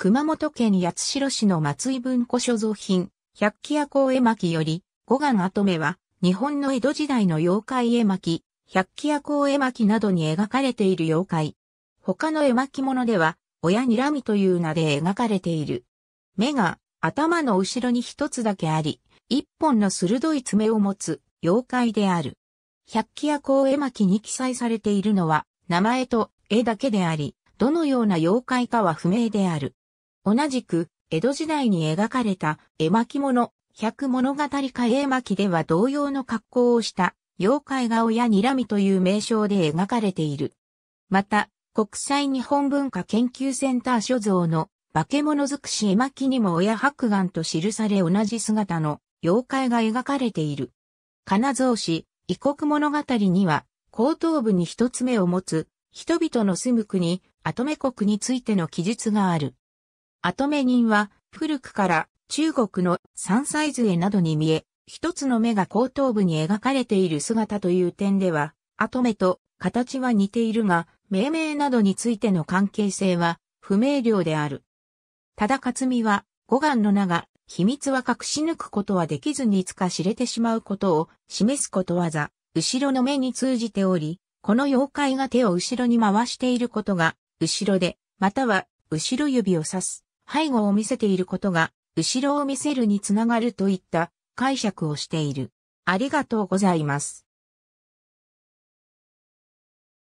熊本県八代市の松井文庫所蔵品、百鬼夜行絵巻より、五眼跡目は、日本の江戸時代の妖怪絵巻、百鬼夜行絵巻などに描かれている妖怪。他の絵巻物では、親にらみという名で描かれている。目が、頭の後ろに一つだけあり、一本の鋭い爪を持つ妖怪である。百鬼夜行絵巻に記載されているのは、名前と絵だけであり、どのような妖怪かは不明である。同じく、江戸時代に描かれた絵巻物、百物語か絵巻では同様の格好をした妖怪顔や睨みという名称で描かれている。また、国際日本文化研究センター所蔵の化け物尽くし絵巻にも親白眼と記され同じ姿の妖怪が描かれている。金蔵氏、異国物語には、後頭部に一つ目を持つ、人々の住む国、アトメ国についての記述がある。アトメ人は古くから中国の山菜図絵などに見え、一つの目が後頭部に描かれている姿という点では、アトメと形は似ているが、命名などについての関係性は不明瞭である。ただ勝美は、五眼の名が、秘密は隠し抜くことはできずにいつか知れてしまうことを示すことわざ、後ろの目に通じており、この妖怪が手を後ろに回していることが、後ろで、または後ろ指を指す背後を見せていることが、後ろを見せるにつながるといった解釈をしている。ありがとうございます。